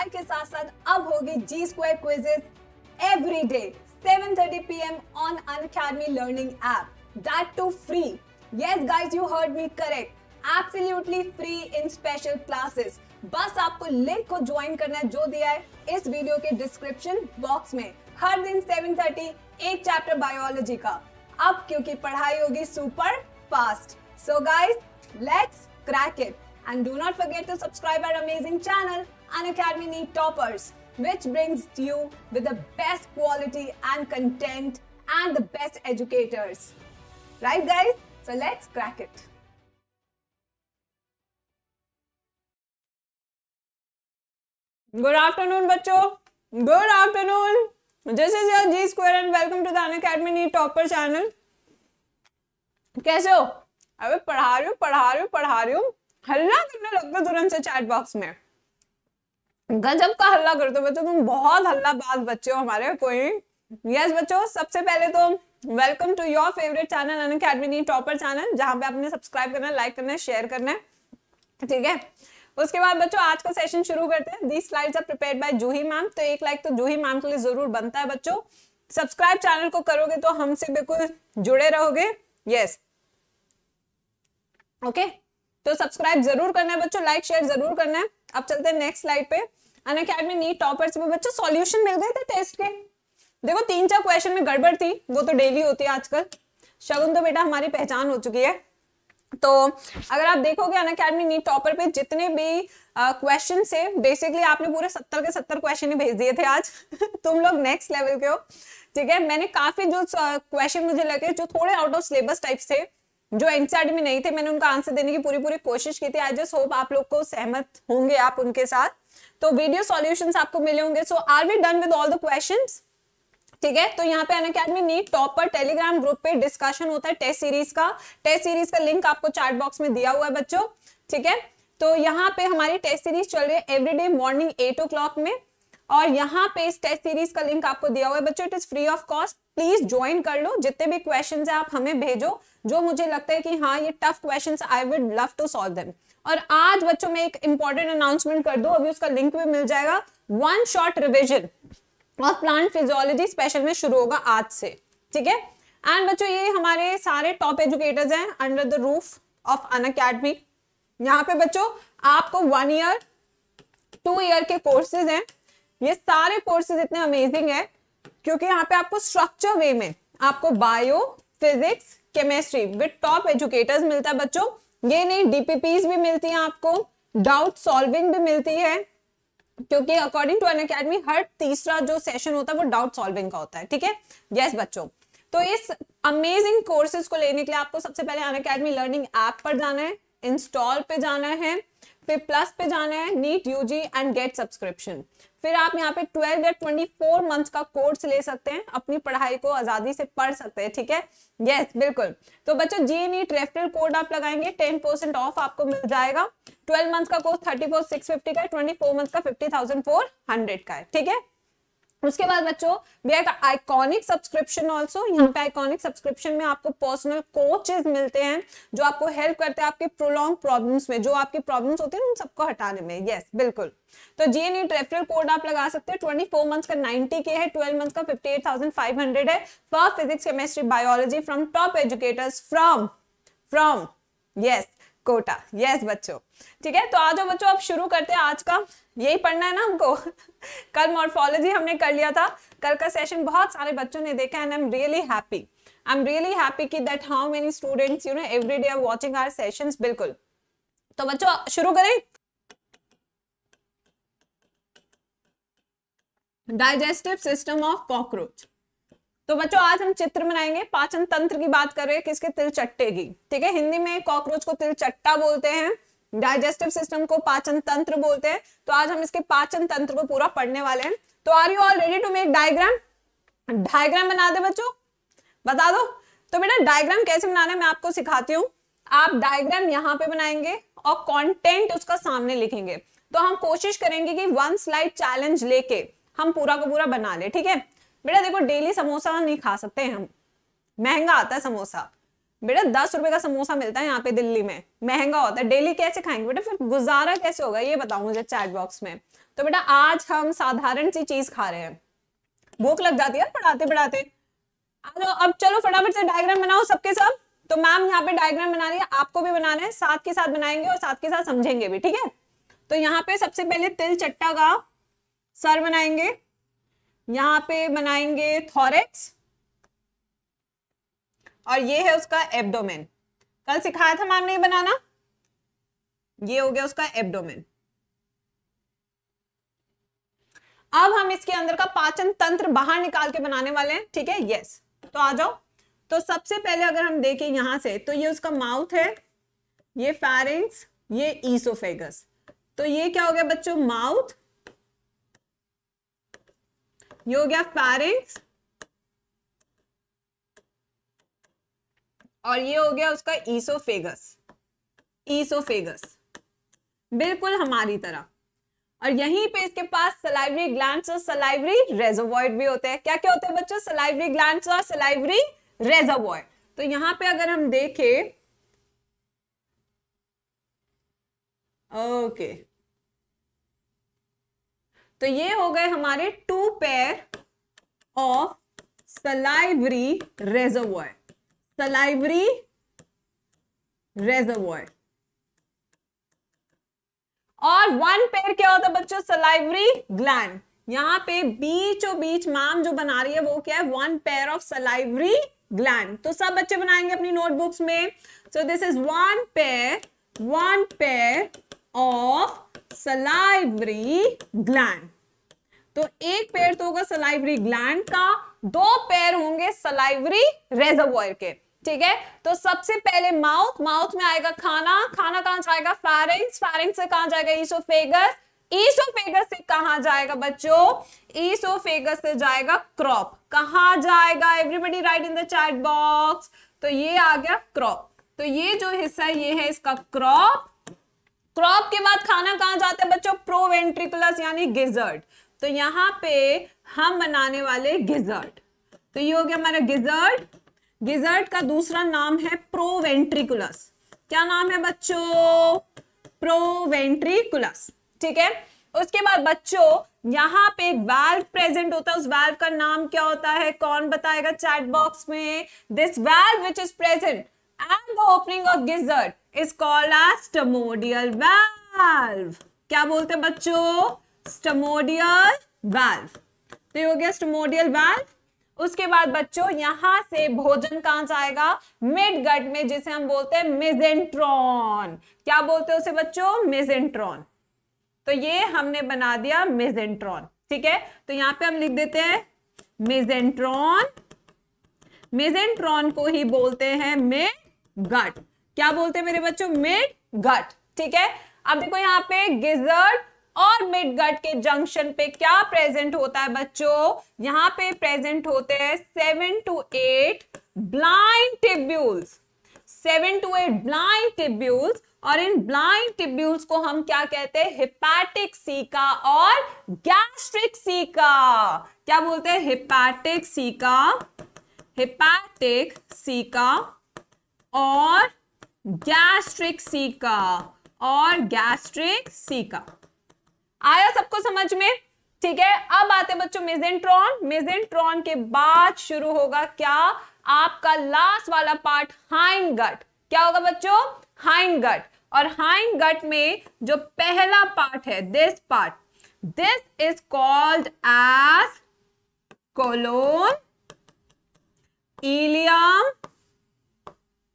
Five के साथ साथ अब होगी G square quizzes every day seven thirty P M on Unacademy learning app that too free yes guys you heard me correct absolutely free in special classes बस आपको link को join करना है जो दिया है इस वीडियो के डिस्क्रिप्शन बॉक्स में हर दिन 7:30 एक चैप्टर बायोलॉजी का अब क्योंकि पढ़ाई होगी super fast so guys let's crack it and do not forget to subscribe our amazing channel an academy need toppers, which brings you with the best quality and content and the best educators. Right, guys? So let's crack it. Good afternoon बच्चों good afternoon this is your G square and welcome to the Unacademy NEET topper channel कैसे हो अबे पढ़ा रही हूँ पढ़ा रही हूँ पढ़ा रही हूँ हल्ला करने लग गए तुरंत से चैट बॉक्स में गजब का हल्ला करते हो बच्चों तुम बहुत हल्ला बाज बच्चे हो हमारे कोई यस बच्चों सबसे पहले तो welcome to your favourite channel Unacademy topper channel जहां पे आपने सब्सक्राइब करना लाइक करना शेयर करना है ठीक है उसके बाद बच्चों आज का सेशन शुरू करते हैं the slides are prepared by Juhi ma'am तो एक लाइक तो जूही मैम के लिए जरूर बनता है बच्चों सब्सक्राइब चैनल को करोगे तो हमसे बिल्कुल जुड़े रहोगे यस ओके तो सब्सक्राइब जरूर करना है बच्चों लाइक शेयर जरूर करना है अब चलते हैं नेक्स्ट स्लाइड पे अन नीट टॉपर्स में बच्चों सॉल्यूशन मिल गए थे टेस्ट के देखो तीन चार क्वेश्चन में गड़बड़ थी वो तो डेली होती है आजकल शगुन तो बेटा हमारी पहचान हो चुकी है तो अगर आप देखोगे अन अकेडमी नीट टॉपर पे जितने भी क्वेश्चन थे बेसिकली आपने पूरे सत्तर के सत्तर क्वेश्चन ही भेज दिए थे आज तुम लोग नेक्स्ट लेवल के हो ठीक है मैंने काफी जो क्वेश्चन मुझे लगे जो थोड़े आउट ऑफ सिलेबस टाइप थे जो एनसीआरटी में नहीं थे मैंने उनका आंसर देने की पूरी पूरी कोशिश की थी आई जस्ट होप आप लोग को सहमत होंगे आप उनके साथ तो वीडियो सॉल्यूशंस आपको मिले होंगे so are we done with all the questions ठीक है तो यहाँ पे Unacademy NEET topper Telegram group पे डिस्कशन होता है टेस्ट सीरीज का टेस्ट सीरीज का लिंक आपको चार्ट बॉक्स में दिया हुआ है बच्चों ठीक है तो यहाँ पे हमारी टेस्ट सीरीज चल रही है एवरीडे मॉर्निंग एट ओ में और यहाँ पे इस टेस्ट सीरीज का लिंक आपको दिया हुआ है बच्चों it is free of cost please join कर लो जितने भी क्वेश्चंस है आप हमें भेजो जो मुझे लगता है कि हाँ ये tough questions I would love to solve them और आज बच्चों में एक इंपॉर्टेंट अनाउंसमेंट कर दू अभी उसका लिंक भी मिल जाएगा one short revision of plant physiology special में शुरू होगा आज से ठीक है एंड बच्चों ये हमारे सारे टॉप एजुकेटर्स हैं under the roof of Unacademy यहाँ पे बच्चों आपको वन ईयर टू ईयर के कोर्सेज हैं ये सारे कोर्सेज इतने अमेजिंग है क्योंकि यहाँ पे आपको स्ट्रक्चर वे में आपको bio physics chemistry with top educators मिलता है बच्चों ये नहीं डीपीपीज भी मिलती हैं आपको डाउट सॉल्विंग भी मिलती है क्योंकि अकॉर्डिंग टू एन अकेडमी हर तीसरा जो सेशन होता है वो डाउट सॉल्विंग का होता है ठीक है यस बच्चों तो इस अमेजिंग कोर्सेज को लेने के लिए आपको सबसे पहले अन अकेडमी लर्निंग ऐप पर जाना है इंस्टॉल पे जाना है फिर प्लस पे जाना है NEET UG and get subscription फिर आप यहाँ पे ट्वेल्व या ट्वेंटी फोर मंथ का कोर्स ले सकते हैं अपनी पढ़ाई को आजादी से पढ़ सकते हैं ठीक है यस yes, बिल्कुल तो बच्चों जी नीट रेफरल कोड आप लगाएंगे टेन परसेंट ऑफ आपको मिल जाएगा ट्वेल्व मंथ का course thirty four six fifty का ट्वेंटी फोर मंथ का फिफ्टी थाउजेंड फोर हंड्रेड का है ठीक है उसके बाद बच्चों we are iconic subscription also यहाँ पे आइकॉनिक सब्सक्रिप्शन में आपको पर्सनल कोचेज मिलते हैं जो आपको हेल्प करते हैं आपके प्रोलॉन्ग प्रॉब्लम्स में जो आपके प्रॉब्लम्स होते हैं उन सबको हटाने में यस yes, बिल्कुल तो जीएन नीट रेफरल कोड आप लगा सकते हैं ट्वेंटी फोर मंथ का नाइनटी के है ट्वेल्व मंथ का fifty eight thousand five hundred है for physics chemistry biology from top educators from from yes Kota yes बच्चों ठीक है तो आ जाओ बच्चों अब शुरू करते हैं आज का यही पढ़ना है ना हमको कल मॉर्फोलॉजी हमने कर लिया था कल का सेशन बहुत सारे बच्चों ने देखा and I am really happy I am really happy की that how many students you know every day are watching our session बिल्कुल तो बच्चों शुरू करें डाइजेस्टिव सिस्टम ऑफ कॉकरोच तो बच्चों आज हम चित्र बनाएंगे पाचन तंत्र की बात कर रहे हैं किसके तिल चट्टे की ठीक है हिंदी में कॉकरोच को तिल चट्टा बोलते हैं डाइजेस्टिव सिस्टम को पाचन तंत्र बोलते हैं तो आज हम इसके पाचन तंत्र को पूरा पढ़ने वाले हैं तो are you all ready to make diagram diagram बना दे बच्चों बता दो तो बेटा डायग्राम कैसे बनाना है मैं आपको सिखाती हूँ आप डायग्राम यहाँ पे बनाएंगे और कंटेंट उसका सामने लिखेंगे तो हम कोशिश करेंगे कि वन स्लाइड चैलेंज लेके हम पूरा का पूरा बना ले ठीक है बेटा देखो डेली समोसा नहीं खा सकते हैं हम महंगा आता है समोसा बेटा दस रुपए का समोसा मिलता है यहाँ पे दिल्ली में महंगा होता है डेली कैसे खाएंगे बेटा फिर गुजारा कैसे होगा ये बताओ मुझे चैट बॉक्स में तो बेटा आज हम साधारण सी चीज खा रहे हैं भूख लग जाती है पढ़ाते पढ़ाते अब चलो फटाफट से डायग्राम बनाओ सबके सब तो मैम यहाँ पे डायग्राम बना रही है आपको भी बनाना है साथ के साथ बनाएंगे और साथ के साथ समझेंगे भी ठीक है तो यहाँ पे सबसे पहले तिल चट्टा का सर बनाएंगे यहां पे बनाएंगे थॉरेक्स और ये है उसका एब्डोमेन कल सिखाया था मैम ने बनाना ये हो गया उसका एब्डोमेन अब हम इसके अंदर का पाचन तंत्र बाहर निकाल के बनाने वाले हैं ठीक है यस तो आ जाओ तो सबसे पहले अगर हम देखें यहां से तो ये उसका माउथ है ये फैरिंग्स ये ईसोफेगस तो ये क्या हो गया बच्चों माउथ ये हो गया फेरिंग्स और ये हो गया उसका ईसोफेगस ईसोफेगस बिल्कुल हमारी तरह और यहीं पे इसके पास सलाइवरी ग्लैंड और सलाइवरी रेजोवॉयड भी होते हैं क्या क्या होते हैं बच्चों सलाइवरी ग्लैंड और सलाइवरी रेजोवॉयड तो यहां पे अगर हम देखें ओके okay. तो ये हो गए हमारे two pair of salivary reservoir salivary reservoir और वन पेयर क्या होता है बच्चों सलाइवरी ग्लैंड यहां पे बीचों बीच माम जो बना रही है वो क्या है one pair of salivary gland तो सब बच्चे बनाएंगे अपनी नोटबुक्स में so this is one pair one pair of salivary gland तो एक पेड़ तो होगा सलाइवरी ग्लैंड का दो पेड़ होंगे सलाइवरी रेजर्वॉयर के ठीक है तो सबसे पहले माउथ माउथ में आएगा खाना खाना कहां जाएगा फैरिंग्स फैरिंग्स से कहा जाएगा ईसोफेगस ईसोफेगस से कहा जाएगा बच्चों ईसोफेगस से जाएगा क्रॉप कहा जाएगा everybody write in the chat box तो ये आ गया क्रॉप तो ये जो हिस्सा ये है इसका क्रॉप क्रॉप के बाद खाना कहाँ जाता है बच्चों प्रोवेंट्रिकुलस यानी गिजर्ट तो यहाँ पे हम बनाने वाले गिजर्ट तो ये हो गया हमारा गिजर्ट गिजर्ट का दूसरा नाम है प्रोवेंट्रिकुलस क्या नाम है बच्चों प्रोवेंट्रिकुलस ठीक है उसके बाद बच्चों यहाँ पे एक वाल्व प्रेजेंट होता है उस वाल्व का नाम क्या होता है कौन बताएगा चैट बॉक्स में this valve which is present and the opening of gizzard is called as stomodial valve. क्या बोलते हैं बच्चों स्टमोडियल वाल्व तो ये हो गया स्टमोडियल वाल्व उसके बाद बच्चों यहां से भोजन कहां से आएगा मिड गट में जिसे हम बोलते हैं मिजेंट्रॉन क्या बोलते हैं उसे बच्चों मिजेंट्रॉन तो ये हमने बना दिया मिजेंट्रॉन ठीक है तो यहां पे हम लिख देते हैं मिजेंट्रॉन मिजेंट्रॉन को ही बोलते हैं मिड गट क्या बोलते हैं मेरे बच्चों मिड गट ठीक है अब देखो यहाँ पे गिजर्ड और मिड गट के जंक्शन पे क्या प्रेजेंट होता है बच्चों यहाँ पे प्रेजेंट होते हैं seven to eight blind tubules seven to eight blind tubules और इन ब्लाइंड टिब्यूल्स को हम क्या कहते हैं हिपैटिक सीका और गैस्ट्रिक सीका क्या बोलते हैं हिपैटिक सीका हिपैटिक सीका और गैस्ट्रिक सीका और गैस्ट्रिक सीका आया सबको समझ में ठीक है अब आते बच्चों मेजेंट्रॉन मेजेंट्रॉन के बाद शुरू होगा क्या आपका लास्ट वाला पार्ट हाइनगट गट क्या होगा बच्चों हाइनगट गट और हाइंड गट में जो पहला पार्ट है this part this is called as colon ileum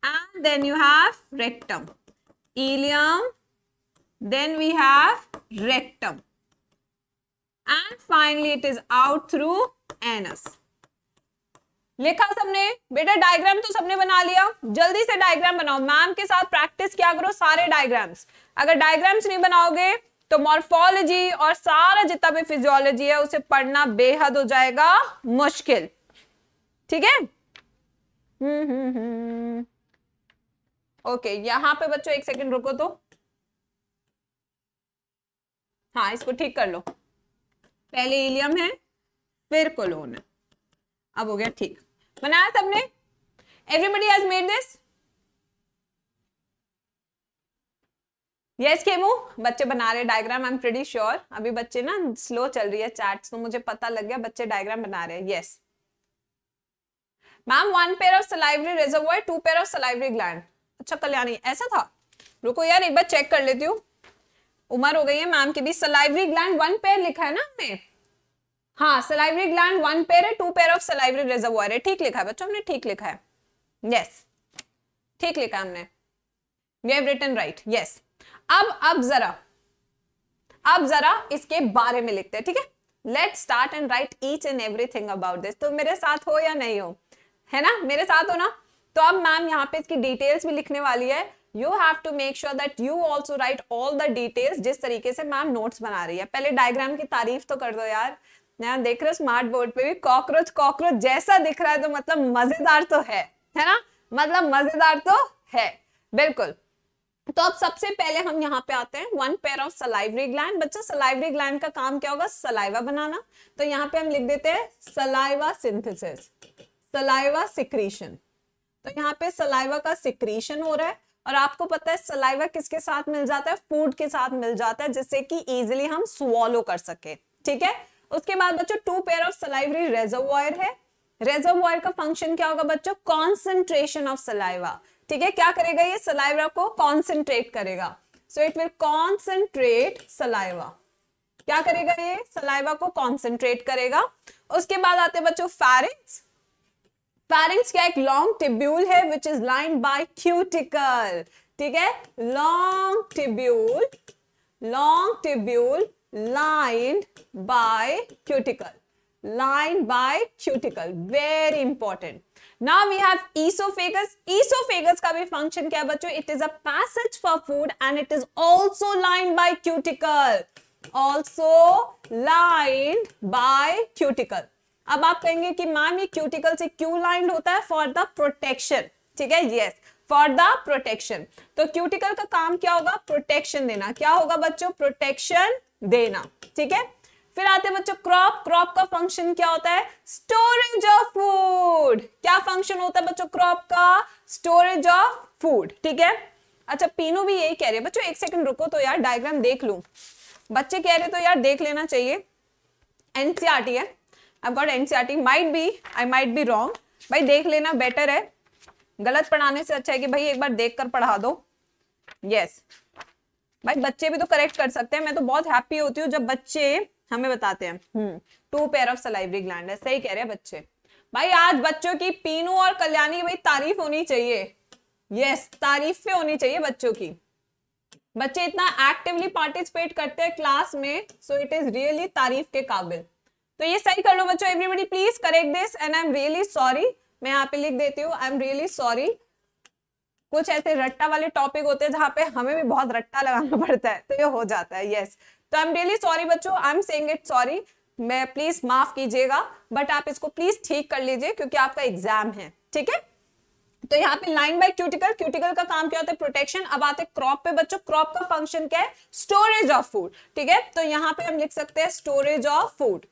and then you have rectum ileum then we have rectum and finally it is out through anus लिखा सबने बेटा डायग्राम तो सबने बना लिया जल्दी से डायग्राम बनाओ मैम के साथ प्रैक्टिस क्या करो सारे डायग्राम्स अगर डायग्राम्स नहीं बनाओगे तो मॉर्फोलॉजी और सारा जितना भी फिजियोलॉजी है उसे पढ़ना बेहद हो जाएगा मुश्किल ठीक है हम्म हम्म हम्म ओके यहां पे बच्चों एक सेकंड रुको तो हाँ इसको ठीक कर लो पहले इलियम है फिर कोलोन है अब हो गया ठीक बनाया सबने everybody has made this yes केमू बच्चे बना रहे diagram I am pretty sure अभी बच्चे ना स्लो चल रही है चैट्स तो मुझे पता लग गया बच्चे डायग्राम बना रहे हैं yes ma'am one pair of salivary reservoir two pair of salivary gland अच्छा कल्याणी ऐसा था रुको यार एक बार चेक कर लेती हूँ उम्र हो गई है मैम के बीच सलाइवरी ग्लैंड वन पेयर लिखा है ना हमने हाँ सलाइवरी ग्लैंड वन पेयर है two pair of salivary reservoir है ठीक लिखा है बच्चों हमने ठीक लिखा है यस ठीक लिखा हमने we have written right yes अब अब जरा अब जरा इसके बारे में लिखते हैं ठीक है let start and write each and everything about this तो मेरे साथ हो या नहीं हो है ना मेरे साथ हो ना तो अब मैम यहाँ पे इसकी डिटेल्स भी लिखने वाली है you have to make sure that you also write all the details जिस तरीके से मैम नोट्स बना रही है पहले डायग्राम की तारीफ तो कर दो यार मैं देख रहे हो स्मार्ट बोर्ड पे भी कॉकरोच कॉकरोच जैसा दिख रहा है तो मतलब मजेदार तो है है ना मतलब मजेदार तो है बिल्कुल तो अब सबसे पहले हम यहाँ पे आते हैं one pair of salivary gland बच्चा सलाइवरी ग्लैंड का काम क्या होगा सलाइवा बनाना तो यहाँ पे हम लिख देते हैं सलाइवा सिंथेसिस सलाइवा सिक्रीशन तो यहाँ पे सलाइवा का सिक्रेशन हो रहा है और आपको पता है सलाइवा किसके साथ मिल जाता है फूड के साथ मिल जाता है जिससे कि इजिली हम सुवॉलो कर सके ठीक है उसके बाद बच्चों two pair of salivary reservoir है रेजोवॉयर का फंक्शन क्या होगा बच्चों कॉन्सेंट्रेशन ऑफ सलाइवा ठीक है क्या करेगा ये सलाइवा को कॉन्सेंट्रेट करेगा so it will concentrate saliva क्या करेगा ये सलाइवा को कॉन्सेंट्रेट करेगा उसके बाद आते बच्चों फैरिक्स पेरेंट्स का एक लॉन्ग टिब्यूल है which is line by cuticle ठीक है long tubule long tubule line by cuticle line by cuticle very important now we have oesophagus oesophagus का भी फंक्शन क्या बच्चों it is a passage for food and it is also line by cuticle also line by cuticle अब आप कहेंगे कि ma'am ये cuticle से क्यू लाइंड होता है फॉर द प्रोटेक्शन ठीक है यस फॉर द प्रोटेक्शन तो क्यूटिकल का काम क्या होगा प्रोटेक्शन देना क्या होगा बच्चों प्रोटेक्शन देना ठीक है फिर आते हैं बच्चों क्रॉप क्रॉप का फंक्शन क्या होता है स्टोरेज ऑफ फूड क्या फंक्शन होता है बच्चों क्रॉप का स्टोरेज ऑफ फूड ठीक है अच्छा पीनू भी यही कह रहे हैं बच्चों एक सेकंड रुको तो यार डायग्राम देख लू बच्चे कह रहे तो यार देख लेना चाहिए एनसीआरटी e है I've got NCRT. E might be, I might be wrong. भाई देख लेना बेटर है गलत पढ़ाने से अच्छा है कि भाई एक बार देख कर पढ़ा दो यस yes. भाई बच्चे भी तो करेक्ट कर सकते हैं मैं तो बहुत हैप्पी होती हूँ जब बच्चे हमें बताते हैं two pair of salivary gland है सही कह रहे हैं बच्चे भाई आज बच्चों की पीनू और कल्याणी की भाई तारीफ होनी चाहिए यस yes, तारीफें होनी चाहिए बच्चों की बच्चे इतना एक्टिवली पार्टिसिपेट करते हैं क्लास में सो इट इज रियली तारीफ के काबिल तो ये सही कर लो बच्चों everybody please correct this and I am really sorry मैं यहाँ पे लिख देती हूँ आई एम रियली सॉरी कुछ ऐसे रट्टा वाले टॉपिक होते हैं जहाँ पे हमें भी बहुत रट्टा लगाना पड़ता है तो ये हो जाता है यस तो आई एम रियली सॉरी बच्चों I am saying it sorry मैं प्लीज माफ कीजिएगा बट आप इसको प्लीज ठीक कर लीजिए क्योंकि आपका एग्जाम है ठीक है तो यहाँ पे लाइन बाय क्यूटिकल क्यूटिकल का काम क्या होता है प्रोटेक्शन अब आते क्रॉप पे बच्चों क्रॉप का फंक्शन क्या है स्टोरेज ऑफ फूड ठीक है तो यहाँ पे हम लिख सकते हैं storage of food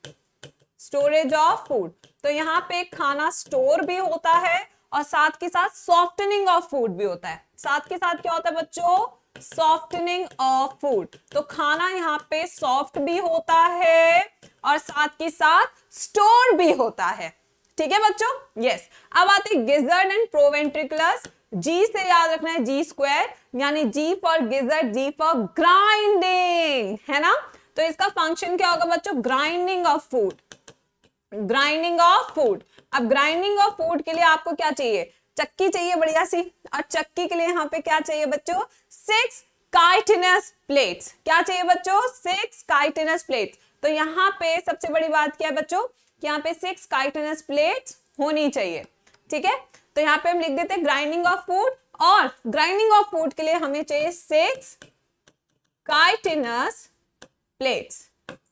storage of food तो यहाँ पे खाना स्टोर भी होता है और साथ के साथ सॉफ्टनिंग ऑफ फूड भी होता है साथ के साथ क्या होता है बच्चों सॉफ्टनिंग ऑफ फूड तो खाना यहाँ पे सॉफ्ट भी होता है और साथ के साथ स्टोर भी होता है ठीक है बच्चों यस अब आते गिजर्ड एंड प्रोवेंट्रिकुलस जी से याद रखना है जी स्क्वायर यानी G for gizzard G for grinding है ना तो इसका फंक्शन क्या होगा बच्चों grinding of food grinding of food अब ग्राइंडिंग ऑफ फूड के लिए आपको क्या चाहिए चक्की चाहिए बढ़िया सी और चक्की के लिए यहाँ पे क्या चाहिए बच्चों सिक्स काइटिनस प्लेट्स क्या चाहिए बच्चों सिक्स काइटिनस प्लेट्स तो यहाँ पे सबसे बड़ी बात क्या है बच्चों कि यहाँ पे सिक्स काइटिनस प्लेट्स होनी चाहिए ठीक है तो यहाँ पे हम लिख देते हैं ग्राइंडिंग ऑफ फूड और ग्राइंडिंग ऑफ फूड के लिए हमें चाहिए six chitinous plates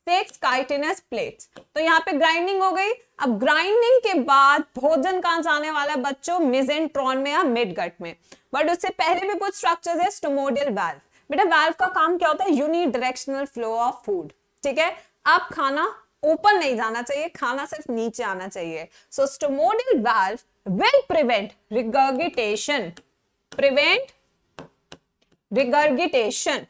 six chitinous plate तो यहाँ पे ग्राइंडिंग हो गई अब ग्राइंडिंग के बाद भोजन कहां से आने वाला है बच्चों मिजेंट्रॉन में या मिड गट में बट उससे पहले भी कुछ स्ट्रक्चर्स है स्टोमोडियल वाल्व बेटा वाल्व का काम क्या होता है unidirectional flow of food ठीक है अब खाना ऊपर नहीं जाना चाहिए खाना सिर्फ नीचे आना चाहिए so stomodeal valve will prevent regurgitation prevent regurgitation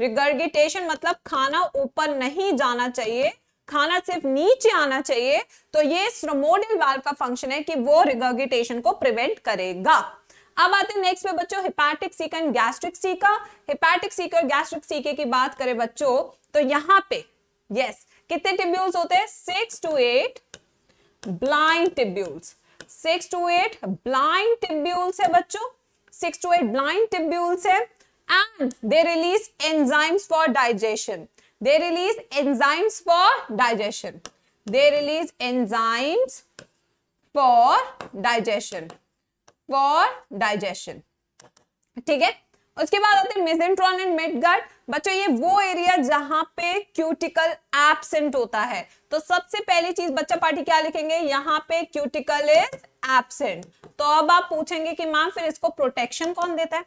regurgitation मतलब खाना ऊपर नहीं जाना चाहिए खाना सिर्फ नीचे आना चाहिए तो ये स्ट्रोमोडल वाल का फंक्शन है कि वो रिगर्गिटेशन को प्रिवेंट करेगा अब आते हैं नेक्स्ट में बच्चों hepatic caeca and gastric caeca hepatic caeca और गैस्ट्रिक सीके की बात करें बच्चों तो यहाँ पे यस कितने टिब्यूल्स होते हैं six two eight blind tubules six two eight blind tubules है बच्चों six two eight blind tubules है and they release enzymes for digestion. They release enzymes for digestion. They release enzymes for digestion. For digestion. ठीक है उसके बाद आते हैं मेसेंट्रॉन and midgut बच्चों ये वो एरिया जहां पे क्यूटिकल एबसेंट होता है तो सबसे पहली चीज बच्चा पार्टी क्या लिखेंगे यहाँ पे क्यूटिकल इज एबसेंट तो अब आप पूछेंगे कि मैम फिर इसको प्रोटेक्शन कौन देता है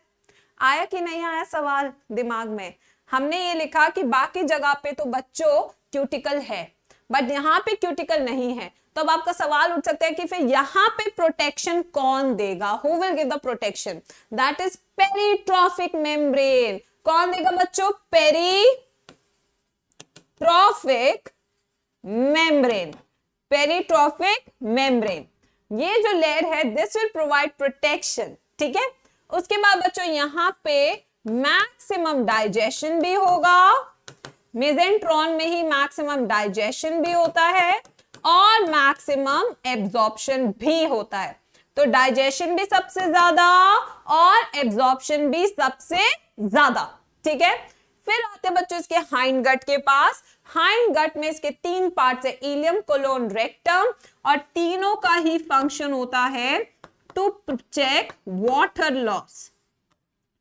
आया कि नहीं आया सवाल दिमाग में हमने ये लिखा कि बाकी जगह पे तो बच्चों क्यूटिकल है बट यहाँ पे क्यूटिकल नहीं है तो अब आपका सवाल उठ सकता है कि फिर यहाँ पे प्रोटेक्शन कौन देगा who will give the protection that is peritrophic membrane कौन देगा बच्चों peritrophic membrane peritrophic membrane ये जो लेयर है दिस विल प्रोवाइड प्रोटेक्शन ठीक है उसके बाद बच्चों यहाँ पे मैक्सिमम डाइजेशन भी होगा मेजेंट्रॉन में ही मैक्सिमम डाइजेशन भी होता है और मैक्सिमम एब्जॉर्प्शन भी होता है तो डाइजेशन भी सबसे ज्यादा और एब्जॉर्प्शन भी सबसे ज्यादा ठीक है फिर आते हैं बच्चों इसके हाइंड गट के पास हाइंड गट में इसके तीन पार्ट है इलियम कोलोन रेक्टम और तीनों का ही फंक्शन होता है to check water loss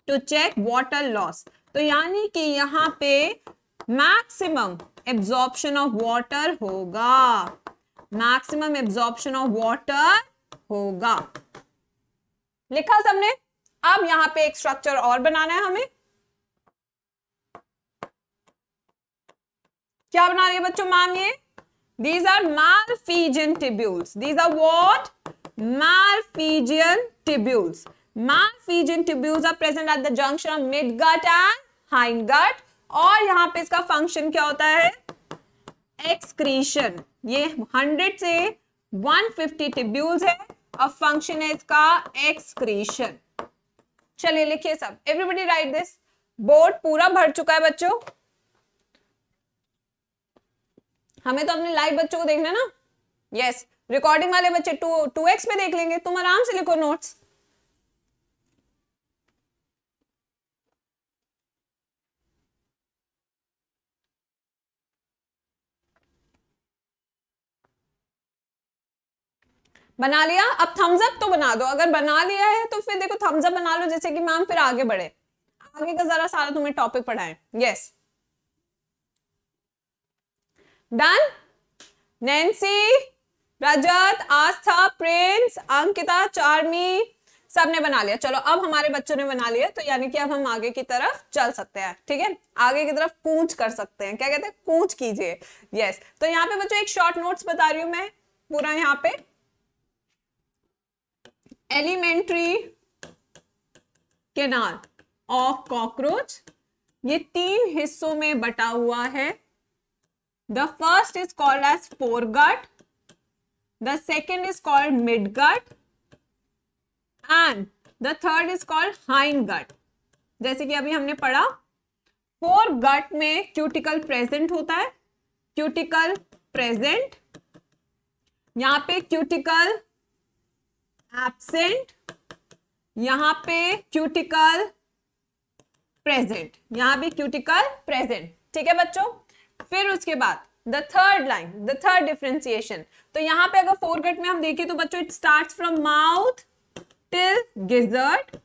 to check water loss तो यानी कि यहां पे मैक्सिमम एब्जॉर्प्शन ऑफ वाटर होगा मैक्सिमम एब्जॉर्प्शन ऑफ वाटर होगा लिखा सबने अब यहां पे एक स्ट्रक्चर और बनाना है हमें क्या बना रही है बच्चों मैम ये दीज आर मार tubules these are what malpighian tubules. malpighian tubules are present at the junction of midgut and hindgut. और यहाँ पे इसका फंक्शन क्या होता है एक्सक्रीशन ये 100 से 150 टिब्यूल्स है और फंक्शन है इसका एक्सक्रीशन चलिए लिखिए सब एवरीबडी राइट दिस बोर्ड पूरा भर चुका है बच्चों हमें तो अपने लाइव बच्चों को देखना ना यस yes. रिकॉर्डिंग वाले बच्चे टू टू एक्स में देख लेंगे तुम आराम से लिखो नोट्स बना लिया अब थम्स अप तो बना दो अगर बना लिया है तो फिर देखो थम्स अप बना लो जैसे कि मैम फिर आगे बढ़े आगे का जरा सारा तुम्हें टॉपिक पढ़ाए yes done Nancy Rajat Astha Prince Ankita Charmi सबने बना लिया चलो अब हमारे बच्चों ने बना लिया तो यानी कि अब हम आगे की तरफ चल सकते हैं ठीक है आगे की तरफ पूछ कर सकते हैं क्या कहते हैं कूच कीजिए यस तो यहाँ पे बच्चों एक शॉर्ट नोट्स बता रही हूं मैं पूरा यहाँ पे एलिमेंट्री केनाल ऑफ कॉकरोच ये तीन हिस्सों में बटा हुआ है the first is called as foregut the second is called midgut and the third is called hindgut जैसे कि अभी हमने पढ़ा फोर गट में क्यूटिकल प्रेजेंट होता है क्यूटिकल प्रेजेंट यहां पे क्यूटिकल एबसेंट यहां पे क्यूटिकल प्रेजेंट यहां भी क्यूटिकल प्रेजेंट ठीक है बच्चों फिर उसके बाद the third line the third differentiation तो यहाँ पे अगर फोर कट में हम देखें तो बच्चों it start from mouth till gizzard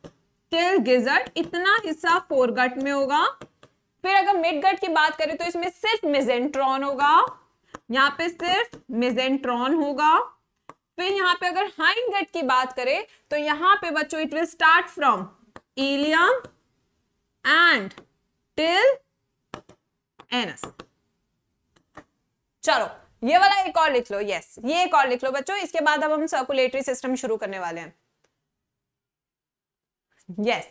till gizzard इतना हिस्सा फोर में होगा फिर अगर मिड गट की बात करें तो इसमें सिर्फ मिजेंट्रॉन होगा यहाँ पे सिर्फ मिजेंट्रॉन होगा फिर यहाँ पे अगर हाइंड गट की बात करें तो यहाँ पे बच्चों it will start from ileum and till anus चलो ये वाला एक और लिख लो यस ये एक और लिख लो बच्चों इसके बाद अब हम सर्कुलेटरी सिस्टम शुरू करने वाले हैं यस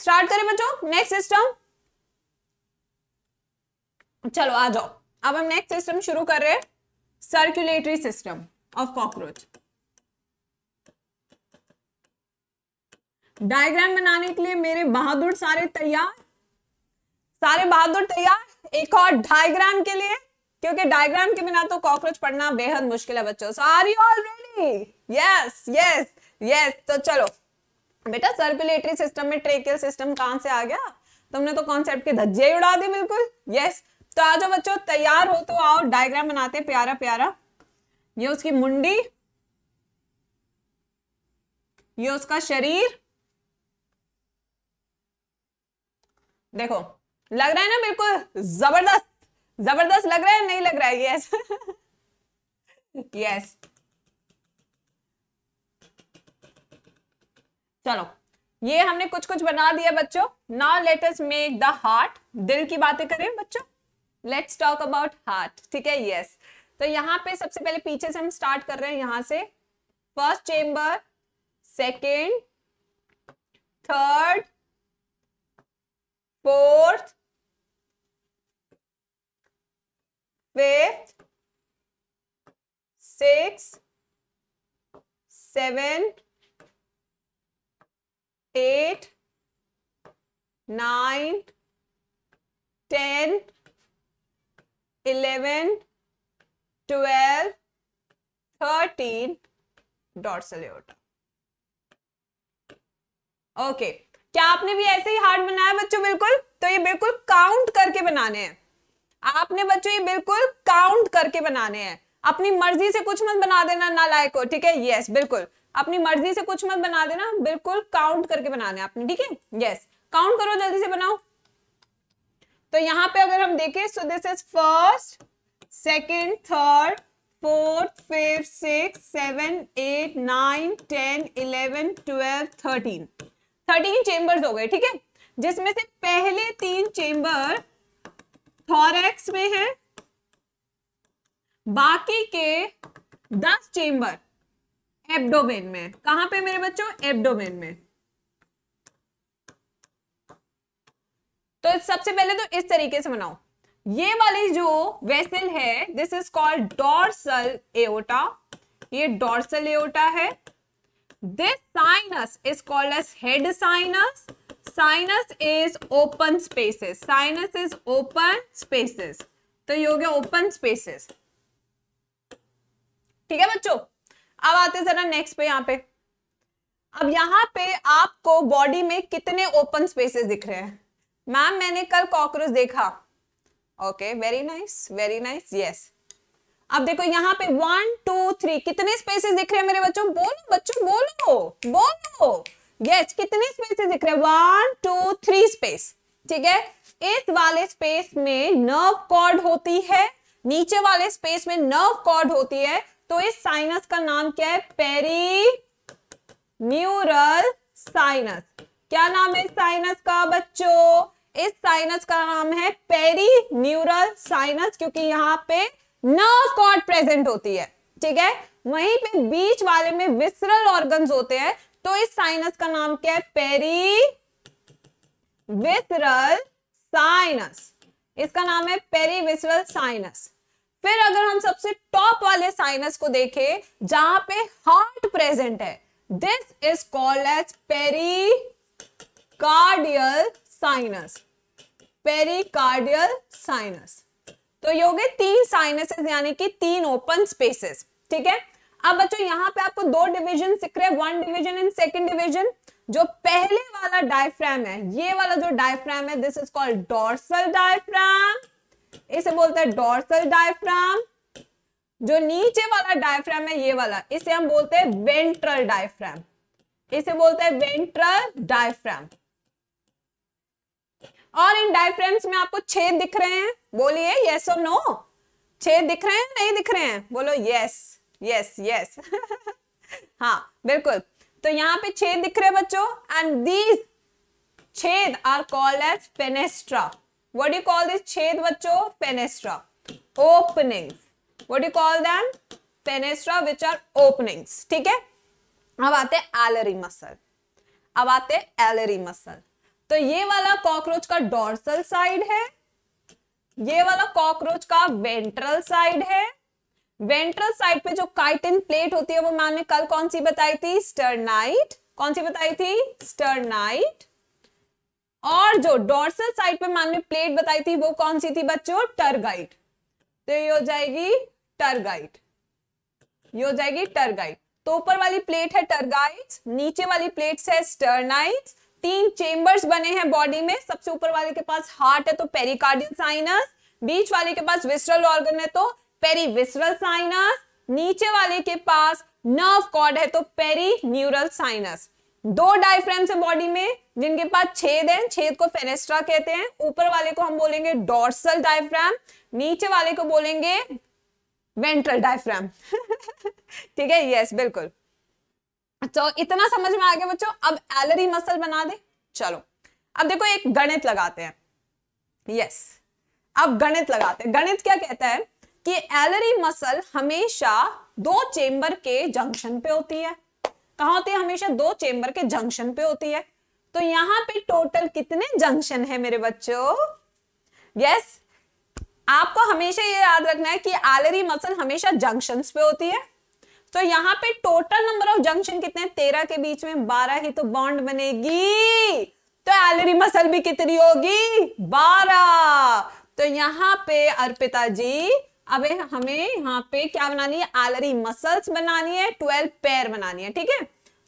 स्टार्ट करें बच्चों नेक्स्ट सिस्टम चलो आ जाओ अब हम नेक्स्ट सिस्टम शुरू कर रहे हैं circulatory system of cockroach diagram बनाने के लिए मेरे बहादुर सारे तैयार सारे बहादुर तैयार एक और डायग्राम के लिए क्योंकि डायग्राम के बिना तो कॉकरोच पढ़ना बेहद मुश्किल है बच्चों so are you all ready yes yes yes तो चलो बेटा सर्कुलेटरी सिस्टम में ट्रेकियल सिस्टम कहां से आ गया तुमने तो कॉन्सेप्ट के धज्जे ही उड़ा दी बिल्कुल यस तो आ जाओ बच्चों तैयार हो तो आओ डायग्राम बनाते प्यारा प्यारा ये उसकी मुंडी ये उसका शरीर देखो लग रहा है ना बिल्कुल जबरदस्त जबरदस्त लग रहा है नहीं लग रहा है यस यस चलो ये हमने कुछ कुछ बना दिया बच्चों now let us make the heart दिल की बातें करें बच्चों लेट्स टॉक अबाउट हार्ट ठीक है यस yes. तो यहाँ पे सबसे पहले पीछे से हम स्टार्ट कर रहे हैं यहां से first chamber second third fourth, fifth, sixth, seventh, eight, nine, ten, eleven, twelve, thirteen dorsal aorta. Okay. क्या आपने भी ऐसे ही हार्ट बनाया बच्चों बिल्कुल तो ये बिल्कुल काउंट करके बनाने हैं आपने बच्चों ये बिल्कुल काउंट करके बनाने हैं अपनी मर्जी से कुछ मत बना देना नालायक को ठीक है यस बिल्कुल अपनी मर्जी से कुछ मत बना देना बिल्कुल काउंट करके बनाने आपने ठीक है यस काउंट करो जल्दी से बनाओ तो यहाँ पे अगर हम देखें so this is first second third fourth fifth six seven eight nine ten eleven twelve thirteen thirteen chambers हो गए ठीक है जिसमें से पहले तीन चेंबर थॉरेक्स में है बाकी के दस चेंबर एब्डोमेन में कहां पे मेरे बच्चों एब्डोमेन में तो सबसे पहले तो इस तरीके से बनाओ ये वाली जो वेसल है this is called dorsal aorta ये डॉर्सल एओटा है This sinus is called as head sinus. Sinus is open spaces. Sinus is open spaces. तो ये हो गया ओपन स्पेसेस ठीक है बच्चों अब आते जरा नेक्स्ट पे यहां पे अब यहां पे आपको बॉडी में कितने ओपन स्पेसेस दिख रहे हैं मैम मैंने कल कॉकरोच देखा okay very nice very nice yes अब देखो यहाँ पे वन टू थ्री कितने स्पेसेस दिख रहे हैं मेरे बच्चों बोलो बच्चों बोलो बोलो यस कितने स्पेसेस दिख रहे हैं वन टू थ्री स्पेस ठीक है इस वाले स्पेस में नर्व कॉर्ड होती है नीचे वाले स्पेस में नर्व कॉर्ड होती है तो इस साइनस का नाम क्या है पेरी न्यूरल साइनस क्या नाम है साइनस का बच्चों इस साइनस का नाम है पेरी न्यूरल साइनस क्योंकि यहाँ पे नर्व कॉर्ड प्रेजेंट होती है ठीक है वहीं पे बीच वाले में विसरल ऑर्गन्स होते हैं तो इस साइनस का नाम क्या है पेरी विसरल साइनस इसका नाम है विसरल साइनस फिर अगर हम सबसे टॉप वाले साइनस को देखें जहां पे हार्ट प्रेजेंट है this is called as pericardial sinus pericardial sinus तो ये हो गए तीन साइनसेस यानी कि तीन ओपन स्पेसेस ठीक है अब बच्चों यहाँ पे आपको दो डिवीजन दिख रहे one division and second division जो पहले वाला डायफ्राम है ये वाला जो डायफ्राम है this is called dorsal diaphragm इसे बोलते हैं डॉर्सल डायफ्राम जो नीचे वाला डायफ्राम है ये वाला इसे हम बोलते हैं वेंट्रल डायफ्राम इसे बोलते हैं वेंट्रल डायफ्राम और इन डायफ्रेम्स में आपको छेद दिख रहे हैं बोलिए यस और नो छेद दिख रहे हैं नहीं दिख रहे हैं बोलो यस यस यस हाँ बिल्कुल तो यहाँ पे छेद दिख रहे हैं बच्चों एंड दीज छेद are called as fenestra what do call this छेद बच्चों bachcho openings what what call you call which are openings ठीक है अब आते हैं एलरी मसल अब आते हैं एलरी मसल तो ये वाला कॉकरोच का डोर्सल साइड है ये वाला कॉकरोच का वेंट्रल साइड है वेंट्रल साइड पे जो काइटिन प्लेट होती है वो मैंने कल कौन सी बताई थी स्टर्नाइट कौन सी बताई थी स्टर्नाइट और जो डोर्सल साइड पे मैंने प्लेट बताई थी वो कौन सी थी बच्चों टर्गाइट तो ये हो जाएगी टर्गाइट ये हो जाएगी टर्गाइट तो ऊपर वाली प्लेट है टर्गाइट नीचे वाली प्लेट है स्टर्नाइट तीन चेम्बर्स बने हैं बॉडी में सबसे ऊपर वाले के पास हार्ट है तो पेरिकार्डियल साइनस बीच वाले के पास विस्ट्रल ऑर्गन है तो पेरीविस्ट्रल साइनस नीचे वाले के पास नर्व कॉर्ड है तो पेरी न्यूरल साइनस दो डायफ्रेम है बॉडी में जिनके पास छेद है छेद को फेनेस्ट्रा कहते हैं ऊपर वाले को हम बोलेंगे डॉर्सल डायफ्राम नीचे वाले को बोलेंगे वेंट्रल डायफ्राम ठीक है यस बिल्कुल तो इतना समझ में आ गया बच्चों अब एलरी मसल बना दे चलो अब देखो एक गणित लगाते हैं यस अब गणित लगाते हैं गणित क्या कहता है कि एलरी मसल हमेशा दो चेंबर के जंक्शन पे होती है कहा होती है हमेशा दो चेंबर के जंक्शन पे होती है तो यहाँ पे टोटल कितने जंक्शन है मेरे बच्चों यस आपको हमेशा ये याद रखना है कि एलरी मसल हमेशा जंक्शन पे होती है तो यहाँ पे टोटल नंबर ऑफ जंक्शन कितने हैं तेरह के बीच में बारह ही तो बॉन्ड बनेगी तो एलरी मसल भी कितनी होगी बारह तो यहाँ पे अर्पिता जी अब हमें यहाँ पे क्या बनानी है एलरी मसल्स बनानी है ट्वेल्व पेयर बनानी है ठीक है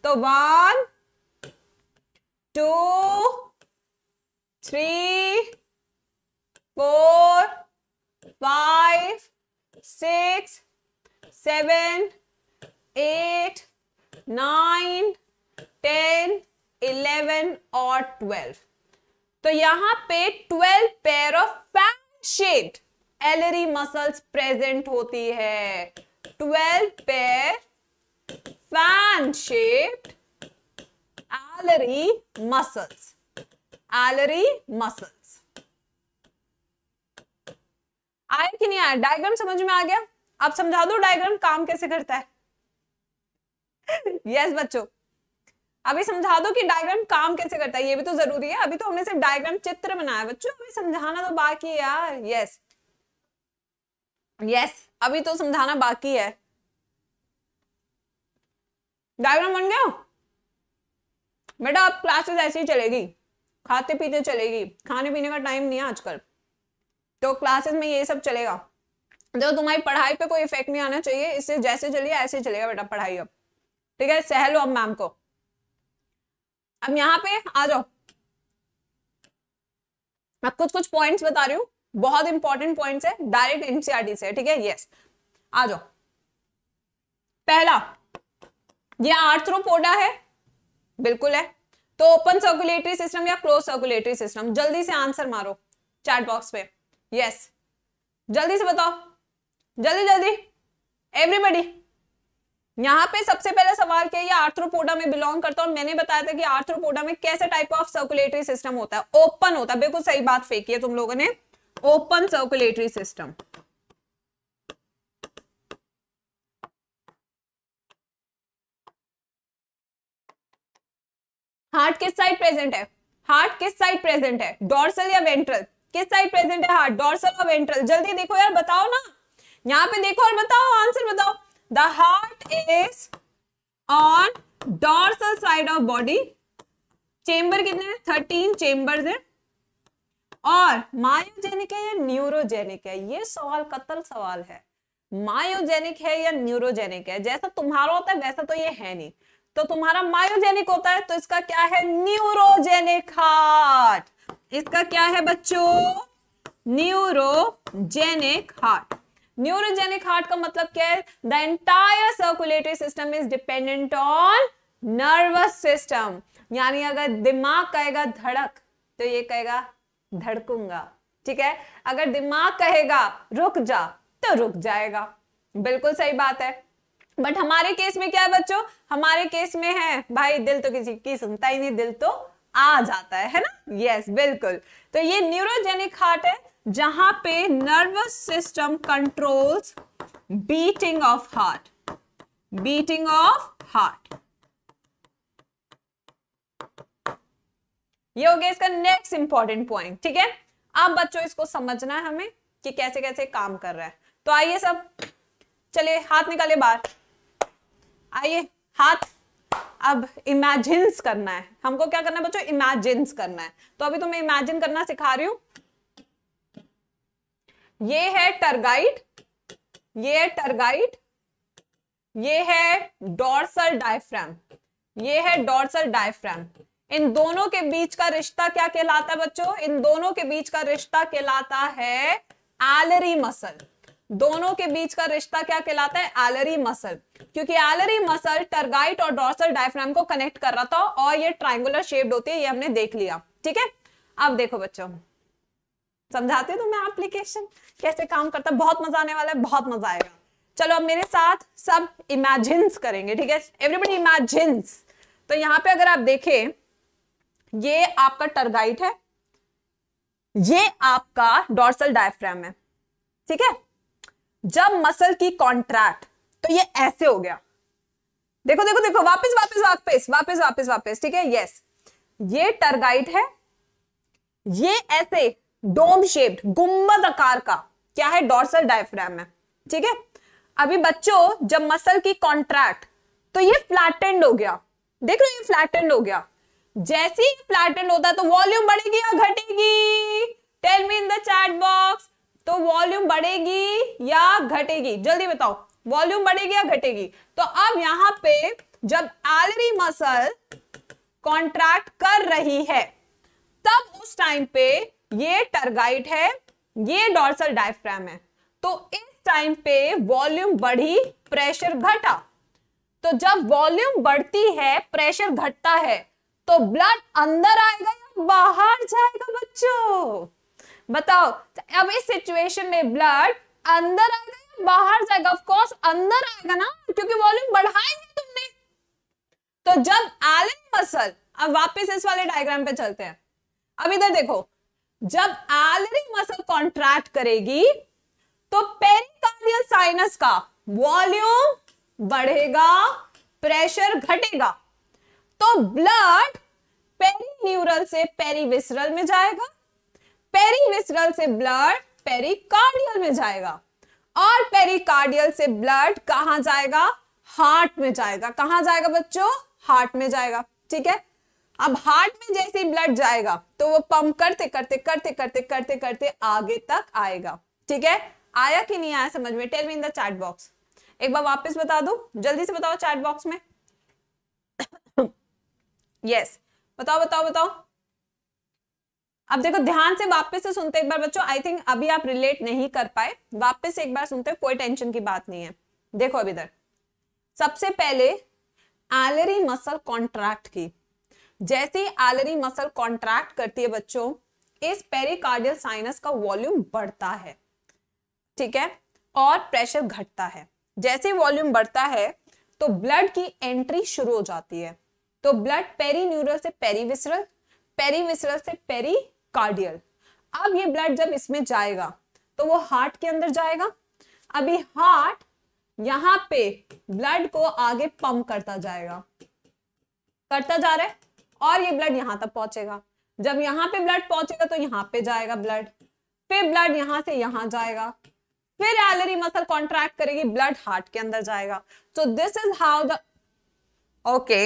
तो one two three four five six seven eight nine ten eleven और ट्वेल्व तो यहां पे twelve pair of fan shaped alary muscles present होती है twelve pair fan shaped alary muscles alary muscles आया कि नहीं आया डायग्राम समझ में आ गया आप समझा दो डायग्राम काम कैसे करता है yes, बच्चों अभी समझा दो कि डायग्राम काम कैसे करता है ये भी तो जरूरी है अभी तो हमने सिर्फ डायग्राम चित्र बनाया बच्चों अभी समझाना तो बाकी है यार यस यस अभी तो समझाना बाकी है डायग्राम बन गया बेटा अब क्लासेस तो ऐसे ही चलेगी खाते पीते चलेगी खाने पीने का टाइम नहीं है आजकल तो क्लासेस में ये सब चलेगा तो तुम्हारी पढ़ाई पे कोई इफेक्ट नहीं आना चाहिए इससे जैसे चलिए ऐसे चलेगा बेटा पढ़ाई अब ठीक है सहलो अब मैम को अब यहाँ पे आ जाओ मैं कुछ कुछ पॉइंट्स बता रही हूँ बहुत इंपॉर्टेंट पॉइंट्स है डायरेक्ट एनसीआरटी से ठीक है यस आ जाओ पहला ये आर्थ्रोपोडा है बिल्कुल है तो ओपन सर्कुलेटरी सिस्टम या क्लोज सर्कुलेटरी सिस्टम जल्दी से आंसर मारो चैट बॉक्स पे यस जल्दी से बताओ जल्दी जल्दी एवरीबडी यहाँ पे सबसे पहले सवाल क्या ये आर्थ्रोपोडा में बिलोंग करता है और मैंने बताया था कि आर्थ्रोपोडा में कैसे टाइप ऑफ सर्कुलेटरी सिस्टम होता है ओपन होता है बिल्कुल सही बात फेंकी है तुम लोगों ने ओपन सर्कुलेटरी सिस्टम हार्ट किस साइड प्रेजेंट है हार्ट किस साइड प्रेजेंट है डॉर्सल या वेंट्रल किस साइड प्रेजेंट है हार्ट डॉर्सल और वेंट्रल जल्दी देखो यार बताओ ना यहाँ पे देखो और बताओ आंसर बताओ the heart is on dorsal side of body chamber कितने हैं थर्टीन चेंबर्स हैं और मायोजेनिक है या न्यूरोजेनिक है ये सवाल कत्ल सवाल है मायोजेनिक है या न्यूरोजेनिक है जैसा तुम्हारा होता है वैसा तो ये है नहीं तो तुम्हारा मायोजेनिक होता है तो इसका क्या है न्यूरोजेनिक हार्ट इसका क्या है बच्चों न्यूरोजेनिक हार्ट न्यूरोजेनिक हार्ट का मतलब क्या है the entire circulatory system is dependent on nervous system यानी अगर दिमाग कहेगा धड़क तो ये कहेगा धड़कूंगा ठीक है अगर दिमाग कहेगा रुक जा तो रुक जाएगा बिल्कुल सही बात है बट हमारे केस में क्या है बच्चों हमारे केस में है भाई दिल तो किसी की सुनता ही नहीं दिल तो आ जाता है है ना यस yes, बिल्कुल तो ये न्यूरोजेनिक हार्ट है जहां पे nervous system controls beating of heart beating of heart ये हो गया इसका नेक्स्ट इंपॉर्टेंट पॉइंट ठीक है अब बच्चों इसको समझना है हमें कि कैसे कैसे काम कर रहा है तो आइए सब चलिए हाथ निकाले बाहर आइए हाथ अब इमेजिन्स करना है हमको क्या करना है बच्चों इमेजिन्स करना है तो अभी तुम्हें तो इमेजिन करना सिखा रही हूं ये है टर्गाइट ये है टर्गाइट ये है डॉर्सल डायफ्राम ये है डॉर्सल डायफ्राम इन दोनों के बीच का रिश्ता क्या कहलाता है बच्चों इन दोनों के बीच का रिश्ता कहलाता है एलरी मसल दोनों के बीच का रिश्ता क्या कहलाता है एलरी मसल क्योंकि एलरी मसल टर्गाइट और डॉर्सल डायफ्राम को कनेक्ट कर रहा था और ये ट्राइंगुलर शेप्ड होती है ये हमने देख लिया ठीक है अब देखो बच्चों समझाती हूँ तुम्हें एप्लीकेशन कैसे काम करता बहुत मजा आने वाला है बहुत मजा आएगा चलो अब मेरे साथ सब इमेजिन्स करेंगे ठीक है एवरीबडी इमेजिन्स तो यहाँ पे अगर आप देखें ये आपका टर्गाइट है ये आपका डॉर्सल डायफ्राम है ठीक है जब मसल की कॉन्ट्रैक्ट तो ये ऐसे हो गया देखो देखो देखो वापस वापस वापस वापस वापस वापस ठीक है यस ये टर्गाइट है ये ऐसे डोम शेप्ड गुम्बद आकार का क्या है डोर्सल डायफ्राम है ठीक है अभी बच्चों जब मसल की कॉन्ट्रैक्ट तो ये फ्लैटेंड हो गया देख लो ये फ्लैटेंड हो गया जैसे ही फ्लैटेंड होता है तो वॉल्यूम बढ़ेगी या घटेगी tell me in the chat box तो वॉल्यूम बढ़ेगी या घटेगी जल्दी बताओ वॉल्यूम बढ़ेगी या घटेगी तो अब यहां पे जब एलरी मसल कॉन्ट्रैक्ट कर रही है तब उस टाइम पे ये टर्गाइट है ये डॉर्सल डायफ्राम है तो इस टाइम पे वॉल्यूम बढ़ी प्रेशर घटा तो जब वॉल्यूम बढ़ती है प्रेशर घटता है तो ब्लड अंदर आएगा या बाहर जाएगा बच्चों बताओ अब इस सिचुएशन में ब्लड अंदर आएगा या बाहर जाएगा ऑफ कोर्स अंदर आएगा ना क्योंकि वॉल्यूम बढ़ाएंगे तुमने तो जब एलन मसल अब वापस इस वाले डायग्राम पे चलते हैं अब इधर देखो जब एलरी मसल कॉन्ट्रैक्ट करेगी तो पेरिकार्डियल साइनस का वॉल्यूम बढ़ेगा प्रेशर घटेगा तो ब्लड पेरिन्यूरल से पेरीविसरल में जाएगा पेरीविसरल से ब्लड पेरिकार्डियल में जाएगा और पेरिकार्डियल से ब्लड कहां जाएगा हार्ट में जाएगा कहां जाएगा बच्चों हार्ट में जाएगा ठीक है अब हार्ट में जैसे ब्लड जाएगा तो वो पंप करते करते करते करते करते करते आगे तक आएगा ठीक है आया कि नहीं आया समझ में tell me in the chat box एक बार वापस बता दो जल्दी से बताओ चैट बॉक्स में यस yes. बताओ बताओ बताओ अब देखो ध्यान से वापस से सुनते एक बार बच्चों आई थिंक अभी आप रिलेट नहीं कर पाए वापस से एक बार सुनते कोई टेंशन की बात नहीं है देखो अभी इधर सबसे पहले एलरी मसल कॉन्ट्रैक्ट की जैसे आलरी मसल कॉन्ट्रैक्ट करती है बच्चों इस पेरिकार्डियल साइनस का वॉल्यूम बढ़ता है ठीक है और प्रेशर घटता है जैसे वॉल्यूम बढ़ता है तो ब्लड की एंट्री शुरू हो जाती है तो ब्लड पेरीन्यूरल से पेरीविसरल पेरीविसरल से कार्डियल अब ये ब्लड जब इसमें जाएगा तो वो हार्ट के अंदर जाएगा अभी हार्ट यहां पे ब्लड को आगे पंप करता जाएगा करता जा रहा है और ये ब्लड यहां तक पहुंचेगा जब यहां पे ब्लड पहुंचेगा तो यहां पे जाएगा ब्लड फिर ब्लड यहां से यहां जाएगा फिर एलरी मसल कॉन्ट्रैक्ट करेगी ब्लड हार्ट के अंदर जाएगा तो this is how the okay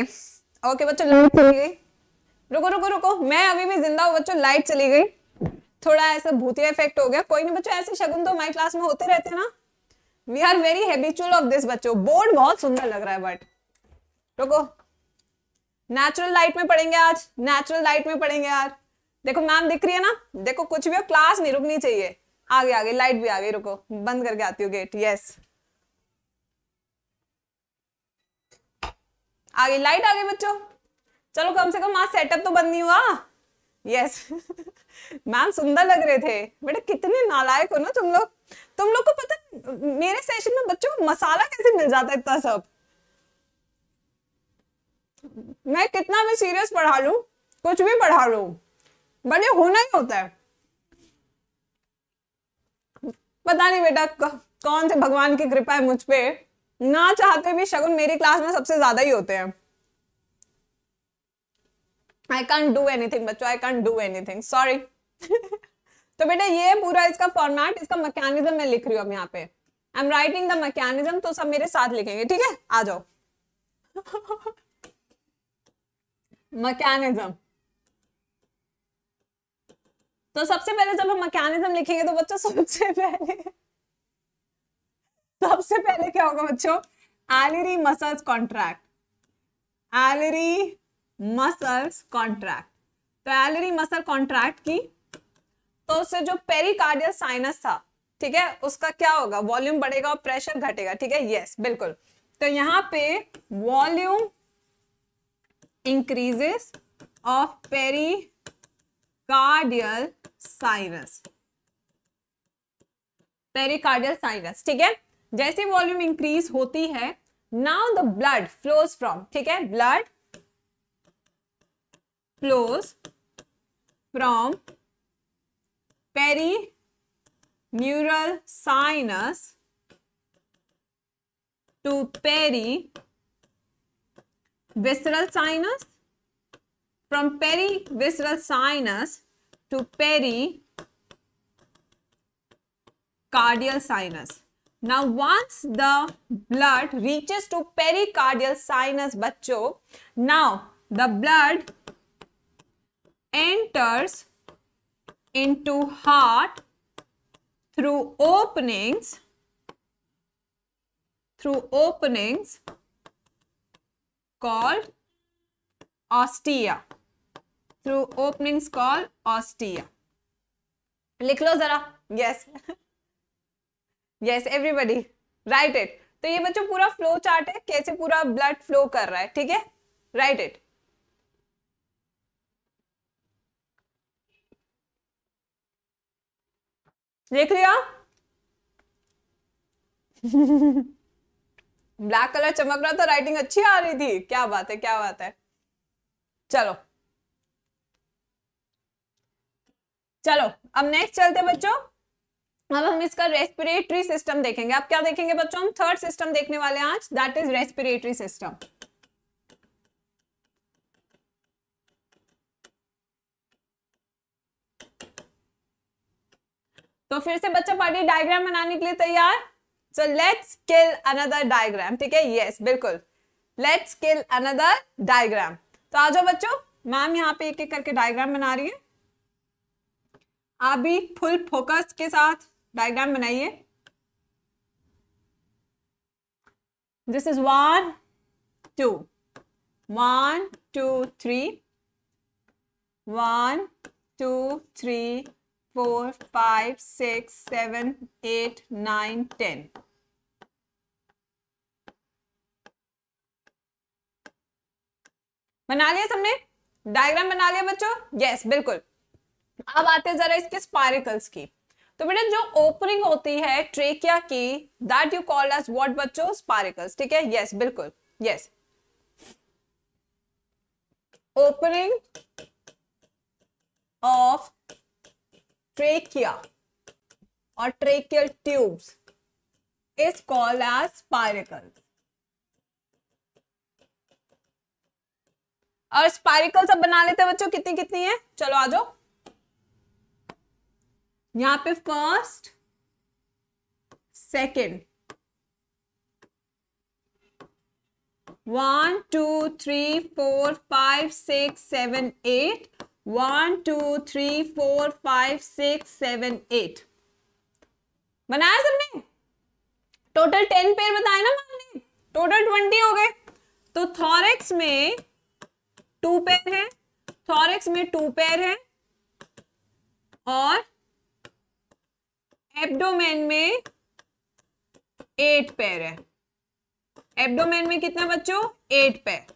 okay बच्चों लाइट चली गई रुको रुको रुको मैं अभी भी जिंदा हूँ बच्चों लाइट चली गई थोड़ा ऐसा भूतिया इफेक्ट हो गया कोई नहीं बच्चों ऐसे शगुन तो माई क्लास में होते रहते ना we are very habitual of this बच्चों बोर्ड बहुत सुंदर लग रहा है बट रुको नेचुरल लाइट में पढ़ेंगे आज नेचुरल लाइट में पढ़ेंगे यार देखो मैम दिख रही है ना देखो कुछ भी हो क्लास नहीं रुकनी चाहिए आगे आगे लाइट भी आ गई रुको बंद करके आती हूँ गेट यस आगे लाइट आ गई बच्चों चलो कम से कम आज सेटअप तो बंद नहीं हुआ यस मैम सुंदर लग रहे थे बेटा कितने नालायक हो ना तुम लोग तुम लोग को पता मेरे सेशन में बच्चों को मसाला कैसे मिल जाता है इतना सब मैं कितना भी सीरियस पढ़ा लू कुछ भी पढ़ा लू बट ये होना ही होता है पता नहीं बेटा कौन से भगवान की कृपा है मुझ पर ना चाहते भी शगुन मेरी क्लास में सबसे ज्यादा ही होते हैं आई कैंट डू एनीथिंग बच्चों I can't do anything sorry तो बेटा ये पूरा इसका फॉर्मेट इसका मैकेनिज्म मैं लिख रही हूँ अब यहाँ पे I am writing the mechanism तो सब मेरे साथ लिखेंगे ठीक है आ जाओ मैकेनिज्म तो सबसे पहले जब हम मैकेनिज्म लिखेंगे तो बच्चों सबसे पहले सबसे पहले क्या होगा बच्चों alary muscles contract alary muscles contract तो एलरी मसल कॉन्ट्रैक्ट की तो उससे जो पेरिकार्डियल साइनस था ठीक है उसका क्या होगा वॉल्यूम बढ़ेगा और प्रेशर घटेगा ठीक है यस बिल्कुल तो यहां पे volume increases of pericardial sinus pericardial sinus ठीक है जैसे वॉल्यूम इंक्रीज होती है now the blood flows from ठीक है blood flows from perineural sinus to peri visceral sinus, from perivisceral sinus to pericardial sinus. Now, once the blood reaches to pericardial sinus, bacho, now the blood enters into heart through openings, through openings called Ostia through openings called Ostia. लिख लो जरा yes yes everybody write it तो ये बच्चों पूरा flow chart है कैसे पूरा ब्लड फ्लो कर रहा है ठीक है राइट इट लिख लिया ब्लैक कलर चमक रहा था राइटिंग अच्छी आ रही थी क्या बात है क्या बात है चलो चलो अब नेक्स्ट चलते बच्चों अब हम इसका रेस्पिरेटरी सिस्टम देखेंगे अब क्या देखेंगे बच्चों हम थर्ड सिस्टम देखने वाले हैं आज दैट इज रेस्पिरेटरी सिस्टम तो फिर से बच्चा पार्टी डायग्राम बनाने के लिए तैयार so let's kill another diagram ठीक है यस बिल्कुल लेट्स किल अनदर डायग्राम तो आ जाओ बच्चों मैम यहाँ पे एक एक करके डायग्राम बना रही है आप भी फुल फोकस के साथ डायग्राम बनाइए this is one two one two three one two three four five six seven eight nine ten बना लिया सबने डायग्राम बना लिया बच्चों यस बिल्कुल अब आते हैं जरा इसके स्पारिकल्स की तो बेटा जो ओपनिंग होती है ट्रेकिया की that you call as what बच्चों स्पारिकल्स ठीक है यस बिल्कुल यस ओपनिंग ऑफ ट्रेकिया और tracheal tubes is called as spiracles और स्पाइरिकल सब बना लेते हैं बच्चों कितनी कितनी है चलो आ जाओ यहां पे first second one two three four five six seven eight one two three four five six seven eight बनाया सबने टोटल टेन पेयर बताए ना मैंने टोटल ट्वेंटी हो गए तो थॉरेक्स में टू पेयर है थॉरेक्स में टू पेयर है और एब्डोमेन में एट पैर है एब्डोमेन में कितना बच्चों एट पैर